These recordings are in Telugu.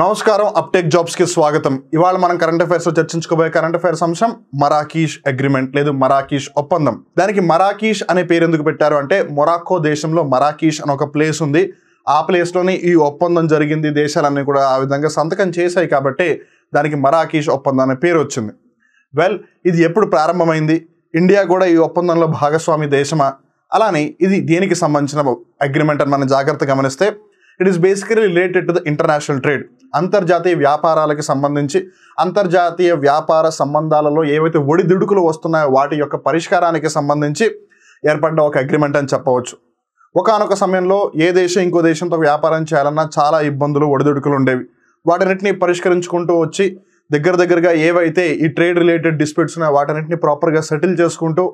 నమస్కారం అప్టెక్ జాబ్స్కి స్వాగతం ఇవాళ మనం కరెంట్ అఫైర్స్లో చర్చించుకోబోయే కరెంట్ అఫైర్స్ అంశం మరాకీష్ అగ్రిమెంట్ లేదు మరాకీష్ ఒప్పందం దానికి మరాకీష్ అనే పేరు ఎందుకు పెట్టారు అంటే మొరాకో దేశంలో మరాకీష్ అని ఒక ప్లేస్ ఉంది ఆ ప్లేస్లోనే ఈ ఒప్పందం జరిగింది దేశాలన్నీ కూడా ఆ విధంగా సంతకం చేశాయి కాబట్టి దానికి మరాకీష్ ఒప్పందం అనే పేరు వచ్చింది వెల్ ఇది ఎప్పుడు ప్రారంభమైంది ఇండియా కూడా ఈ ఒప్పందంలో భాగస్వామి దేశమా అలానే ఇది దేనికి సంబంధించిన అగ్రిమెంట్ అని మనం జాగ్రత్త గమనిస్తే it is basically related to the international trade అంతర్జాతీయ వ్యాపారాలకు సంబంధించి అంతర్జాతీయ వ్యాపార సంబంధాలలో ఏవైతే ఒడిదుడుకులు వస్తున్నాయో వాటి యొక్క పరిష్కారానికి సంబంధించి ఏర్పడ్డ ఒక అగ్రిమెంట్ అని చెప్పవచ్చు ఒకనొక సమయంలో ఏ దేశం ఇంకో దేశంతో వ్యాపారం చేయాలన్నా చాలా ఇబ్బందులు ఒడిదుడుకులు ఉండేవి వాటన్నిటిని పరిష్కరించుకుంటూ వచ్చి దగ్గర దగ్గరగా ఏవైతే ఈ ట్రేడ్ రిలేటెడ్ డిస్ప్యూట్స్ ఉన్నాయో వాటన్నింటినీ ప్రాపర్గా సెటిల్ చేసుకుంటూ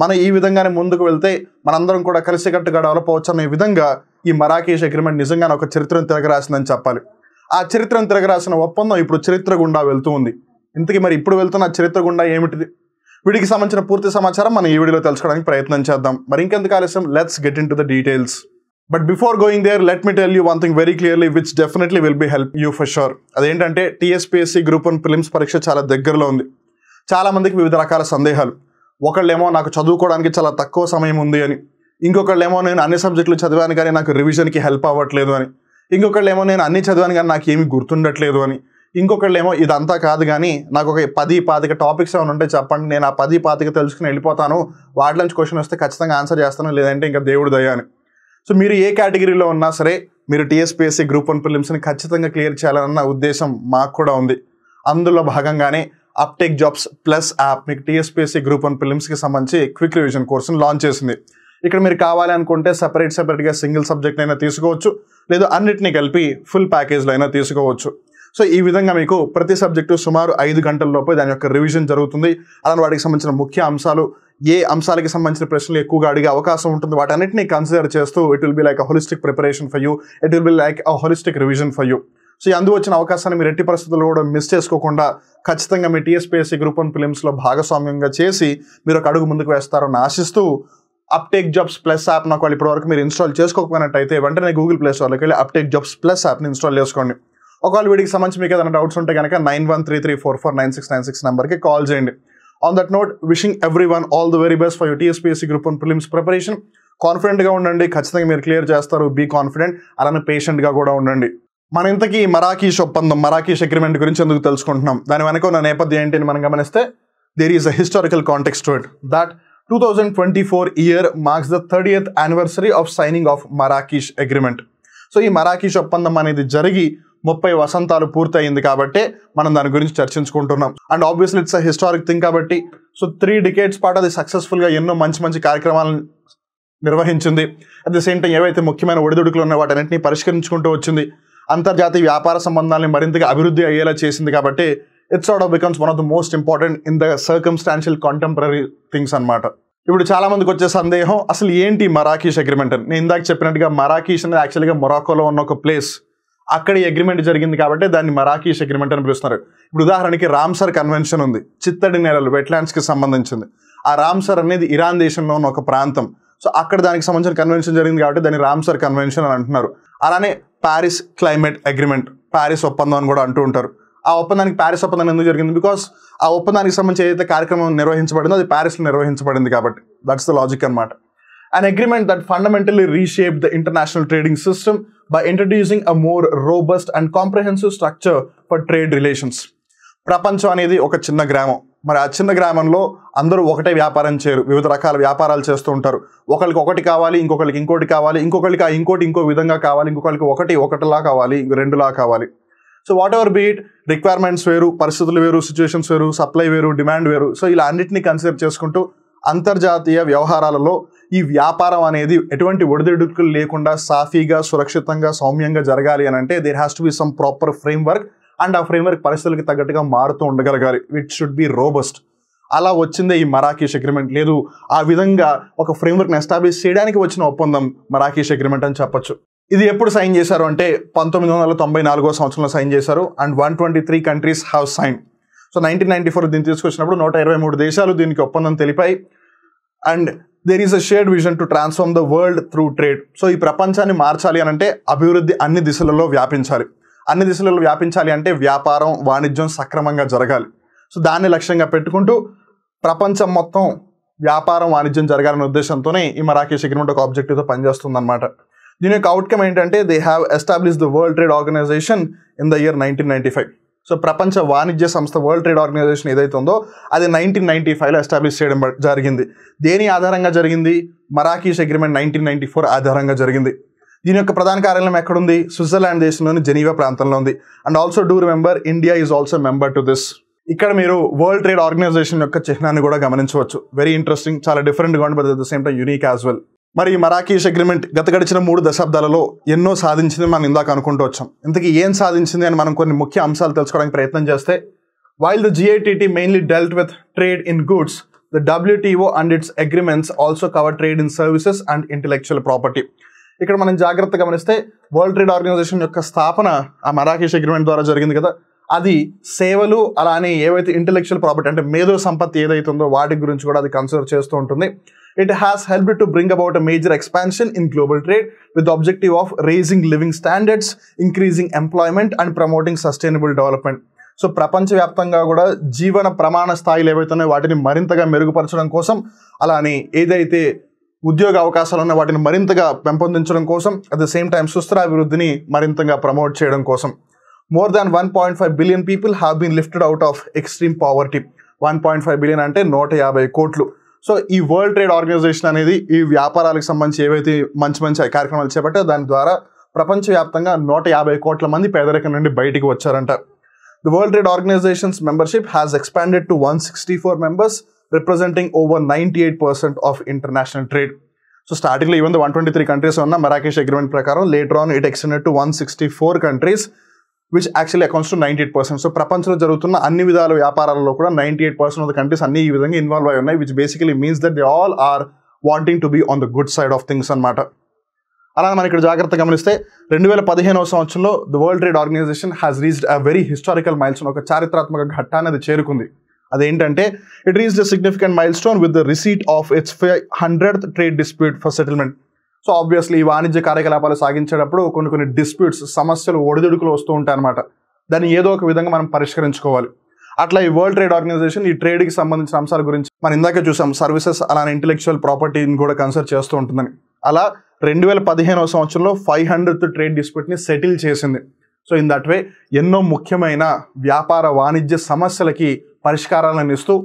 మనం ఈ విధంగానే ముందుకు వెళ్తే మనందరం కూడా కలిసికట్టుగా డెవలప్ అవచ్చు అనే విధంగా ఈ మరాకేష్ అగ్రిమెంట్ నిజంగానే ఒక చరిత్రను తిరగరాసిందని చెప్పాలి ఆ చరిత్రను తిరగరాసిన ఒప్పందం ఇప్పుడు చరిత్ర గుండా వెళ్తూ ఉంది ఇంతకీ మరి ఇప్పుడు వెళ్తున్న చరిత్ర గుండా ఏమిటిది వీడికి సంబంధించిన పూర్తి సమాచారం మనం ఈ వీడియోలో తెలుసుకోవడానికి ప్రయత్నం చేద్దాం మరి ఇంకెందుకు ఆలస్యం let's get into the details but before going there let me tell you one thing very clearly which definitely will be help you for sure అదేంటంటే టీఎస్పీఎస్సీ గ్రూప్ వన్ ఫిలిమ్స్ పరీక్ష చాలా దగ్గరలో ఉంది చాలామందికి వివిధ రకాల సందేహాలు ఒకళ్ళేమో నాకు చదువుకోవడానికి చాలా తక్కువ సమయం ఉంది అని ఇంకొకళ్ళేమో నేను అన్ని సబ్జెక్టులు చదివాను కానీ నాకు రివిజన్కి హెల్ప్ అవ్వట్లేదు అని ఇంకొకళ్ళు ఏమో నేను అన్ని చదివాను కానీ నాకు ఏమి గుర్తుండట్లేదు అని ఇంకొకళ్ళు ఏమో ఇదంతా కాదు కానీ నాకు ఒక పది పాతిక టాపిక్స్ ఏమైనా ఉంటే చెప్పండి నేను ఆ పది పాతిక తెలుసుకుని వెళ్ళిపోతాను వాటి నుంచి క్వశ్చన్ వస్తే ఖచ్చితంగా ఆన్సర్ చేస్తాను లేదంటే ఇంకా దేవుడు దయ అని సో మీరు ఏ కేటగిరీలో ఉన్నా సరే మీరు టీఎస్పీఎస్సీ గ్రూప్ వన్ ప్రిలిమ్స్ని ఖచ్చితంగా క్లియర్ చేయాలన్న ఉద్దేశం మాకు కూడా ఉంది అందులో భాగంగానే అప్టెక్ జాబ్స్ ప్లస్ యాప్ మీకు టీఎస్పీఎస్సీ గ్రూప్ వన్ ప్రిలిమ్స్కి సంబంధించి క్విక్ రివిజన్ కోర్సును లాంచ్ చేసింది ఇక్కడ మీరు కావాలి అనుకుంటే సపరేట్ సపరేట్గా సింగిల్ సబ్జెక్ట్ అయినా తీసుకోవచ్చు లేదా అన్నిటినీ కలిపి ఫుల్ ప్యాకేజ్లో అయినా తీసుకోవచ్చు సో ఈ విధంగా మీకు ప్రతి సబ్జెక్టు సుమారు ఐదు గంటల లోపే దాని యొక్క రివిజన్ జరుగుతుంది అలానే వాటికి సంబంధించిన ముఖ్య అంశాలు ఏ అంశాలకి సంబంధించిన ప్రశ్నలు ఎక్కువగా అడిగే అవకాశం ఉంటుంది వాటన్నిటిని కన్సిడర్ చేస్తూ it will be like a holistic preparation for you it will be like a holistic revision for you so ఈ అందువచ్చిన అవకాశాన్ని మీరు ఎట్టి పరిస్థితుల్లో కూడా మిస్ చేసుకోకుండా ఖచ్చితంగా మీ టీఎస్పీఎస్సీ గ్రూప్ వన్ ఫిలిమ్స్లో భాగస్వామ్యంగా చేసి మీరు ఒక అడుగు ముందుకు వేస్తారని ఆశిస్తూ అప్టేక్ జాబ్స్ ప్లస్ యాప్ నాకు వాళ్ళు ఇప్పటివరకు మీరు ఇన్స్టాల్ చేసుకోకపోయినట్టయితే వెంటనే గూగుల్ ప్లేస్ వాళ్ళకి వెళ్ళి అప్టేక్ జాబ్స్ ప్లస్ యాప్ని ఇన్స్టాల్ చేసుకోండి ఒకవేళ వీడికి సంబంధించి మీకు ఏదైనా డౌట్స్ ఉంటే కనుక nine one three three four four nine six nine six నెంబర్కి కాల్ చేయండి on that note wishing everyone all the very best for you TSPSC group one prelims preparation కాన్ఫిడెంట్గా ఉండండి ఖచ్చితంగా మీరు క్లియర్ చేస్తారు బీ కాన్ఫిడెంట్ అలానే పేషెంట్గా కూడా ఉండండి మన ఇంతకీ మరాకీష్ ఒప్పందం మరాకీష్ అగ్రిమెంట్ గురించి ఎందుకు తెలుసుకుంటున్నాం దాని వెనక ఉన్న నేపథ్యం ఏంటి అని మనం గమనిస్తే there is a historical context to it that 2024 year marks the 30th anniversary of signing of Marrakesh agreement so ఈ మరాకీష్ ఒప్పందం అనేది జరిగి ముప్పై వసంతాలు పూర్తయింది కాబట్టి మనం దాని గురించి చర్చించుకుంటున్నాం and obviously it's a historic thing కాబట్టి సో త్రీ డికేట్స్ పాటు అది సక్సెస్ఫుల్గా ఎన్నో మంచి మంచి కార్యక్రమాలను నిర్వహించింది అట్ ద సేమ్ టైం ఏవైతే ముఖ్యమైన ఒడిదుడుకులు ఉన్నాయో వాటన్నింటినీ పరిష్కరించుకుంటూ వచ్చింది అంతర్జాతీయ వ్యాపార సంబంధాలను మరింతగా అభివృద్ధి అయ్యేలా చేసింది కాబట్టి it sort of becomes one of the most important in the circumstantial contemporary things అనమాట ఇప్పుడు చాలా మందికి వచ్చే సందేహం అసలు ఏంటి మరాకీష్ అగ్రిమెంట్ అని నేను ఇందాక చెప్పినట్టుగా మరాకీష్ అనేది యాక్చువల్గా మొరాకోలో ఉన్న ఒక ప్లేస్ అక్కడ ఈ అగ్రిమెంట్ జరిగింది కాబట్టి దాన్ని మరాకీష్ అగ్రిమెంట్ అని పిలుస్తున్నారు ఇప్పుడు ఉదాహరణకి రామ్సర్ కన్వెన్షన్ ఉంది చిత్తడి నేలలు వెట్లాండ్స్కి సంబంధించింది ఆ రామ్సర్ అనేది ఇరాన్ దేశంలో ఉన్న ఒక ప్రాంతం సో అక్కడ దానికి సంబంధించిన కన్వెన్షన్ జరిగింది కాబట్టి దాన్ని రామ్సర్ కన్వెన్షన్ అని అంటున్నారు అలానే ప్యారిస్ క్లైమేట్ అగ్రిమెంట్ ప్యారిస్ ఒప్పందం అని కూడా అంటూ ఉంటారు ఆ ఒప్పందానికి ప్యారిస్ ఒప్పందం ఎందుకు జరిగింది బికాస్ ఆ ఒప్పందానికి సంబంధించి ఏదైతే కార్యక్రమం నిర్వహించబడిందో అది ప్యారిస్లో నిర్వహించబడింది కాబట్టి దట్స్ ద లాజిక్ అనమాట and agreement that fundamentally reshape the international trading system by introducing a more robust and comprehensive structure for trade relations ప్రపంచం అనేది ఒక చిన్న గ్రామం మరి ఆ చిన్న గ్రామంలో అందరూ ఒకటే వ్యాపారం చేయరు వివిధ రకాల వ్యాపారాలు చేస్తూ ఉంటారు ఒకరికి ఒకటి కావాలి ఇంకొకరికి ఇంకోటి కావాలి ఇంకొకరికి ఆ ఇంకోటి ఇంకో విధంగా కావాలి ఇంకొకరికి ఒకటి ఒకటిలా కావాలి రెండులా కావాలి so whatever be it requirements వేరు పరిస్థితులు వేరు సిచ్యువేషన్స్ వేరు సప్లై వేరు డిమాండ్ వేరు సో ఇలా అన్నింటినీ కన్సిడర్ చేసుకుంటూ అంతర్జాతీయ వ్యవహారాలలో ఈ వ్యాపారం అనేది ఎటువంటి ఒడిదుడుకులు లేకుండా సాఫీగా సురక్షితంగా సౌమ్యంగా జరగాలి అని అంటే there has to be some proper framework and ఆ ఫ్రేమ్వర్క్ పరిస్థితులకి తగ్గట్టుగా మారుతూ ఉండగలగాలి ఇట్ షుడ్ బి రోబస్ట్ అలా వచ్చిందే ఈ మరాకీష్ అగ్రిమెంట్ లేదు ఆ విధంగా ఒక ఫ్రేమ్వర్క్ని ఎస్టాబ్లిష్ చేయడానికి వచ్చిన ఒప్పందం మరాకీష్ అగ్రిమెంట్ అని చెప్పొచ్చు ఇది ఎప్పుడు సైన్ చేశారు అంటే పంతొమ్మిది వందల తొంభై నాలుగో సంవత్సరంలో సైన్ చేశారు and one twenty three countries have sign so nineteen ninety four దీన్ని తీసుకొచ్చినప్పుడు నూట ఇరవై మూడు దేశాలు దీనికి ఒప్పందం తెలిపాయి and there is a shared vision to transform the world through trade so ఈ ప్రపంచాన్ని మార్చాలి అని అంటే అభివృద్ధి అన్ని దిశలలో వ్యాపించాలి అన్ని దిశలలో వ్యాపించాలి అంటే వ్యాపారం వాణిజ్యం సక్రమంగా జరగాలి సో దాన్ని లక్ష్యంగా పెట్టుకుంటూ ప్రపంచం మొత్తం వ్యాపారం వాణిజ్యం జరగాలనే ఉద్దేశంతోనే ఈ మరాకేష్ అగ్రిమెంట్ ఒక ఆబ్జెక్టివ్తో పనిచేస్తుంది అనమాట దీని యొక్క అవుట్కమ్ ఏంటంటే they have establish the world trade organization in the year nineteen ninety five so ప్రపంచ వాణిజ్య సంస్థ వరల్డ్ ట్రేడ్ ఆర్గనైజేషన్ ఏదైతే ఉందో అది నైన్టీన్ నైన్టీ ఫైవ్లో ఎస్టాబ్లిష్ చేయడం జరిగింది దేని ఆధారంగా జరిగింది Marrakesh agreement nineteen ninety four ఆధారంగా జరిగింది దీని యొక్క ప్రధాన కార్యాలయం ఎక్కడుంది స్విట్జర్లాండ్ దేశంలోని జెనీవా ప్రాంతంలో ఉంది and also do remember India is also member to this ఇక్కడ మీరు వరల్డ్ ట్రేడ్ ఆర్గనైజేషన్ యొక్క చిహ్నాన్ని కూడా గమనించవచ్చు వెరీ ఇంట్రెస్టింగ్ చాలా డిఫరెంట్గా ఉంటుంది at the same time unique as well మరి ఈ మరాకీష్ అగ్రిమెంట్ గత గడిచిన మూడు దశాబ్దాలలో ఎన్నో సాధించింది మనం ఇందాక అనుకుంటూ వచ్చాం ఇంతకీ ఏం సాధించింది అని మనం కొన్ని ముఖ్య అంశాలు తెలుసుకోవడానికి ప్రయత్నం చేస్తే while the GATT mainly dealt with trade in goods the WTO and its agreements also cover trade in services and intellectual property ఇక్కడ మనం జాగ్రత్త గమనిస్తే వరల్డ్ ట్రేడ్ ఆర్గనైజేషన్ యొక్క స్థాపన ఆ మరాకేష్ అగ్రిమెంట్ ద్వారా జరిగింది కదా అది సేవలు అలానే ఏవైతే ఇంటెలెక్చువల్ ప్రాపర్టీ అంటే మేధో సంపత్తి ఏదైతుందో వాటి గురించి కూడా అది కన్సిడర్ చేస్తూ ఉంటుంది it has help to bring about a major expansion in global trade with objective of raising living standards increasing employment and promoting sustainable development so ప్రపంచవ్యాప్తంగా కూడా జీవన ప్రమాణ స్థాయిలు ఏవైతున్నాయో వాటిని మరింతగా మెరుగుపరచడం కోసం అలానే ఏదైతే ఉద్యోగ అవకాశాలు ఉన్న వాటిని మరింతగా పెంపొందించడం కోసం అట్ ద సేమ్ టైం సుస్థిరాభివృద్ధిని మరింతగా ప్రమోట్ చేయడం కోసం more than one point five billion people have been lifted out of extreme poverty one point five billion అంటే నూట యాభై కోట్లు సో ఈ వరల్డ్ ట్రేడ్ ఆర్గనైజేషన్ అనేది ఈ వ్యాపారాలకు సంబంధించి ఏవైతే మంచి మంచి కార్యక్రమాలు చేపట్టే దాని ద్వారా ప్రపంచవ్యాప్తంగా నూట యాభై కోట్ల మంది పేదరికం నుండి బయటికి వచ్చారంట the world trade organizations membership has expanded to one sixty four members representing over ninety eight percent of international trade so స్టార్టింగ్లో even one twenty three countries ఉన్న మరాకేష్ అగ్రిమెంట్ ప్రకారం later on it extended to one sixty four countries which actually accounts to ninety eight percent so ప్రపంచంలో జరుగుతున్న అన్ని విధాల వ్యాపారాల్లో కూడా ninety eight percent of the countries అన్ని ఈ విధంగా ఇన్వాల్వ్ అయి ఉన్నాయి which basically means that they all are wanting to be on the good side of things అనమాట అలా మనం ఇక్కడ జాగ్రత్త గమనిస్తే రెండు వేల పదిహేనవ సంవత్సరంలో the world trade organization has reached a very historical milestone ఒక చారిత్రాత్మక ఘట్టాన్ని అది చేరుకుంది అదేంటంటే it reach a significant milestone with the receipt of its hundred trade dispute for settlement so obviously ఈ వాణిజ్య కార్యకలాపాలు సాగించేటప్పుడు కొన్ని కొన్ని డిస్ప్యూట్స్ సమస్యలు ఒడిదుడుకులు వస్తూ ఉంటాయి అనమాట దాన్ని ఏదో ఒక విధంగా మనం పరిష్కరించుకోవాలి అట్లా ఈ వరల్డ్ ట్రేడ్ ఆర్గనైజేషన్ ఈ ట్రేడ్కి సంబంధించిన అంశాల గురించి మనం ఇందాక చూసాం సర్వీసెస్ అలానే ఇంటెలెక్చువల్ ప్రాపర్టీని కూడా కన్సిడర్ చేస్తూ ఉంటుందని అలా రెండు వేల పదిహేనవ సంవత్సరంలో ఫైవ్ హండ్రెడ్ ట్రేడ్ డిస్ప్యూట్ని సెటిల్ చేసింది సో ఇన్ దట్ వే ఎన్నో ముఖ్యమైన వ్యాపార వాణిజ్య సమస్యలకి పరిష్కారాలను ఇస్తూ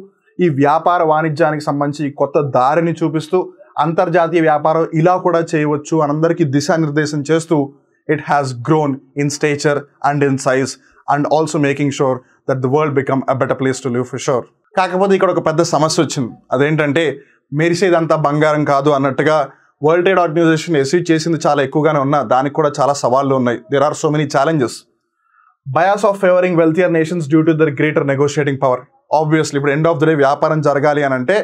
ఈ వ్యాపార వాణిజ్యానికి సంబంధించి కొత్త దారిని చూపిస్తూ అంతర్జాతీయ వ్యాపారం ఇలా కూడా చేయవచ్చు అనందరికీ దిశానిర్దేశం చేస్తూ it has grown in stature and in size and also making sure that the world become a better place to live for sure కాకపోతే ఇక్కడ ఒక పెద్ద సమస్య వచ్చింది అదేంటంటే మెరిసేదంతా బంగారం కాదు అన్నట్టుగా వరల్డ్ ట్రేడ్ ఆర్గనైజేషన్ ఎస్యూ చేసింది చాలా ఎక్కువగానే ఉన్నా దానికి కూడా చాలా సవాళ్ళు ఉన్నాయి there are so many challenges bias of favouring wealthier nations due to their greater negotiating power obviously ఇప్పుడు ఎండ్ ఆఫ్ ద డే వ్యాపారం జరగాలి అని అంటే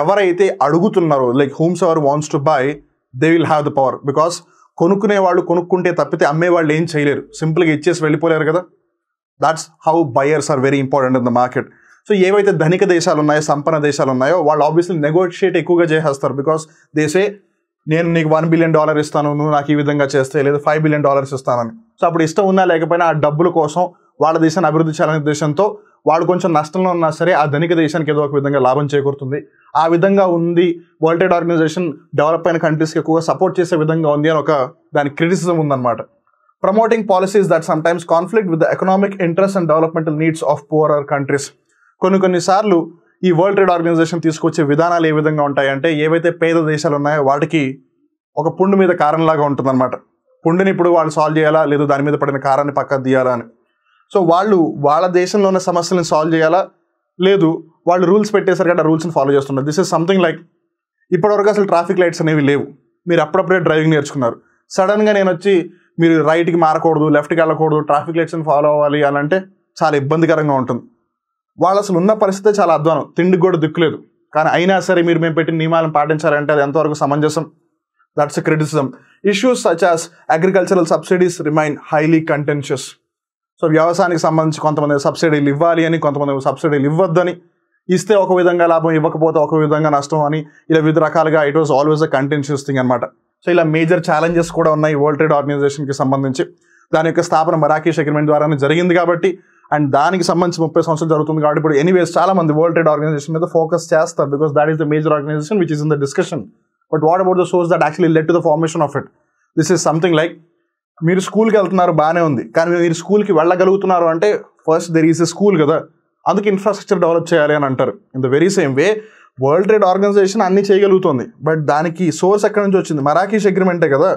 ఎవరైతే అడుగుతున్నారో like whomsoever wants to buy they will have the power because కొనుక్కునే వాళ్ళు కొనుక్కుంటే తప్పితే అమ్మే వాళ్ళు ఏం చేయలేరు సింపుల్గా ఇచ్చేసి వెళ్ళిపోలేరు కదా that's how buyers are very important in the market so ఏవైతే ధనిక దేశాలు ఉన్నాయో సంపన్న దేశాలు ఉన్నాయో వాళ్ళు ఆబ్వియస్లీ నెగోషియేట్ ఎక్కువగా చేసేస్తారు బికాస్ దేశే నేను నీకు వన్ బిలియన్ డాలర్ ఇస్తాను నువ్వు నాకు ఈ విధంగా చేస్తే లేదు ఫైవ్ బిలియన్ డాలర్స్ ఇస్తానని సో అప్పుడు ఇష్టం ఉన్నా లేకపోయినా ఆ డబ్బుల కోసం వాళ్ళ దేశాన్ని అభివృద్ధి చేయాలనే ఉద్దేశంతో వాడు కొంచెం నష్టంలో ఉన్నా సరే ఆ ధనిక దేశానికి ఏదో ఒక విధంగా లాభం చేకూరుతుంది ఆ విధంగా ఉంది వరల్డ్ ట్రేడ్ ఆర్గనైజేషన్ డెవలప్ అయిన కంట్రీస్కి ఎక్కువగా సపోర్ట్ చేసే విధంగా ఉంది అని ఒక దాని క్రిటిసిజం ఉందన్నమాట promoting policies that sometimes conflict with economic interest and developmental needs of poorer countries కొన్ని కొన్నిసార్లు ఈ వరల్డ్ ట్రేడ్ ఆర్గనైజేషన్ తీసుకొచ్చే విధానాలు ఏ విధంగా ఉంటాయంటే ఏవైతే పేద దేశాలు ఉన్నాయో వాటికి ఒక పుండు మీద కారణలాగా ఉంటుందన్నమాట పుండుని ఇప్పుడు వాళ్ళు సాల్వ్ చేయాలా లేదు దాని మీద పడిన కారాన్ని పక్కన తీయాలా అని సో వాళ్ళు వాళ్ళ దేశంలో ఉన్న సమస్యలను సాల్వ్ చేయాలా లేదు వాళ్ళు రూల్స్ పెట్టేసరికి కదా రూల్స్ని ఫాలో చేస్తున్నారు దిస్ ఇస్ సంథింగ్ లైక్ ఇప్పటివరకు అసలు ట్రాఫిక్ లైట్స్ అనేవి లేవు మీరు అప్పుడప్పుడే డ్రైవింగ్ నేర్చుకున్నారు సడన్గా నేను వచ్చి మీరు రైట్కి మారకూడదు లెఫ్ట్కి వెళ్ళకూడదు ట్రాఫిక్ లైట్స్ని ఫాలో అవ్వాలి అని అంటే చాలా ఇబ్బందికరంగా ఉంటుంది వాళ్ళు అసలు ఉన్న పరిస్థితి చాలా అధ్వానం తిండికి కూడా దిక్కులేదు కానీ అయినా సరే మీరు మేము పెట్టిన నియమాలను పాటించాలంటే అది ఎంతవరకు సమంజసం that's criticism issues such as agricultural subsidies remain highly contentious so వ్యవసాయానికి సంబంధించి కొంతమంది సబ్సిడీలు ఇవ్వాలి అని కొంతమంది సబ్సిడీలు ఇవ్వద్దని ఇస్తే ఒక విధంగా లాభం ఇవ్వకపోతే ఒక విధంగా నష్టం అని ఇలా వివిధ రకాలుగా it was always a continuous thing అనమాట సో ఇలా మేజర్ ఛాలెంజెస్ కూడా ఉన్నాయి వరల్డ్ ట్రేడ్ ఆర్గనైజేషన్కి సంబంధించి దాని యొక్క స్థాపన మరాకేష్ అగ్రిమెంట్ ద్వారానే జరిగింది కాబట్టి అండ్ దానికి సంబంధించి ముప్పై సంవత్సరం జరుగుతుంది కాబట్టి ఇప్పుడు ఎనీవేస్ చాలా మంది వరల్డ్ ట్రేడ్ ఆర్గనైజేషన్ మీద ఫోకస్ చేస్తారు because that is the major organization which is in the discussion but what about the source that actually led to the formation of it this is something like మీరు స్కూల్కి వెళ్తున్నారు బాగానే ఉంది కానీ మీరు స్కూల్కి వెళ్ళగలుగుతున్నారు అంటే first there is a school కదా అందుకు ఇన్ఫ్రాస్ట్రక్చర్ డెవలప్ చేయాలి అని అంటారు in the very same way world trade organization అన్ని చేయగలుగుతుంది బట్ దానికి సోర్స్ ఎక్కడి నుంచి వచ్చింది మరాకీష్ అగ్రిమెంటే కదా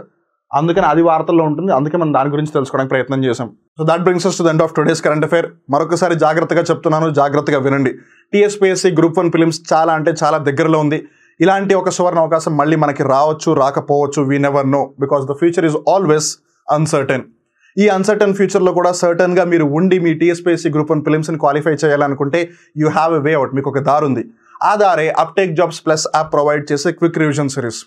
అందుకని అది వార్తల్లో ఉంటుంది అందుకే మనం దాని గురించి తెలుసుకోవడానికి ప్రయత్నం చేసాం so that brings to the end of today's current affair మరొకసారి జాగ్రత్తగా చెప్తున్నాను జాగ్రత్తగా వినండి టీఎస్పీఎస్సీ గ్రూప్ వన్ ఫిలిమ్స్ చాలా అంటే చాలా దగ్గరలో ఉంది ఇలాంటి ఒక సువర్ణ అవకాశం మళ్ళీ మనకి రావచ్చు రాకపోవచ్చు we never know because the future is always uncertain ఈ అన్సర్టన్ ఫ్యూచర్లో కూడా సర్టన్గా మీరు ఉండి మీ టీఎస్పీఎస్సీ గ్రూప్ వన్ ఫిలిమ్స్ని క్వాలిఫై చేయాలనుకుంటే you have a way out మీకు ఒక దారు ఉంది ఆ దారే Aptech jobs plus app provide చేసే క్విక్ రివిజన్ సిరీస్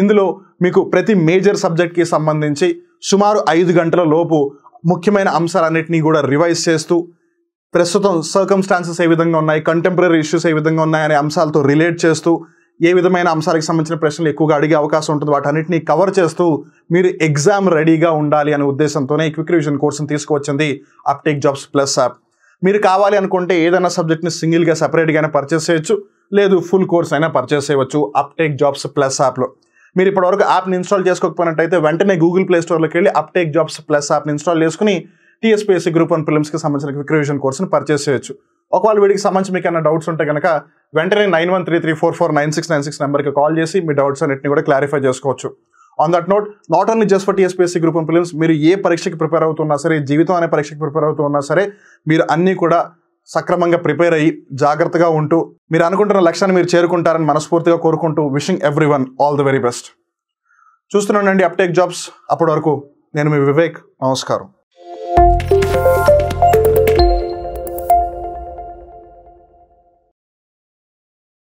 ఇందులో మీకు ప్రతి మేజర్ సబ్జెక్ట్కి సంబంధించి సుమారు ఐదు గంటల లోపు ముఖ్యమైన అంశాలన్నింటినీ కూడా రివైజ్ చేస్తూ ప్రస్తుతం సర్కమ్స్టాన్సెస్ ఏ విధంగా ఉన్నాయి కంటెంపరీ ఇష్యూస్ ఏ విధంగా ఉన్నాయి అనే అంశాలతో రిలేట్ చేస్తూ ఏ విధమైన అంశాలకు సంబంధించిన ప్రశ్నలు ఎక్కువగా అడిగే అవకాశం ఉంటుంది వాటన్నిటిని కవర్ చేస్తూ మీరు ఎగ్జామ్ రెడీగా ఉండాలి అనే ఉద్దేశంతోనే క్విక్ రివిజన్ కోర్సును తీసుకువచ్చింది అప్టేక్ జాబ్స్ ప్లస్ యాప్ మీరు కావాలి అనుకుంటే ఏదైనా సబ్జెక్ట్ని సింగిల్గా సపరేట్గానే పర్చేస్ చేయొచ్చు లేదు ఫుల్ కోర్స్ అయినా పర్చేస్ చేయవచ్చు అప్టేక్ జాబ్స్ ప్లస్ యాప్లో మీరు ఇప్పటివరకు యాప్ని ఇన్స్టాల్ చేసుకోకపోయినట్టయితే వెంటనే గూగుల్ ప్లే స్టోర్లోకి వెళ్ళి అప్టేక్ జాబ్స్ ప్లస్ యాప్ని ఇన్స్టాల్ చేసుకుని టీఎస్పీఎస్సీ గ్రూప్ వన్ ఫిలిమ్స్కి సంబంధించిన క్విక్ రివిజన్ కోర్సును పర్చేస్ చేయొచ్చు ఒకవేళ వీడికి సంబంధించి మీకు ఏమైనా డౌట్స్ ఉంటే కనుక వెంటనే nine one three three four four nine six nine six నెంబర్కి కాల్ చేసి మీ డౌట్స్ అన్నింటిని కూడా క్లారిఫై చేసుకోవచ్చు on that note not only just for TSPSC group of prelims మీరు ఏ పరీక్షకి ప్రిపేర్ అవుతున్నా సరే జీవితం అనే పరీక్షకి ప్రిపేర్ అవుతున్నా సరే మీరు అన్నీ కూడా సక్రమంగా ప్రిపేర్ అయ్యి జాగ్రత్తగా ఉంటూ మీరు అనుకుంటున్న లక్ష్యాన్ని మీరు చేరుకుంటారని మనస్ఫూర్తిగా కోరుకుంటూ wishing everyone all the very best చూస్తున్నానండి అప్టేక్ జాబ్స్ అప్పటి వరకు నేను మీ వివేక్ నమస్కారం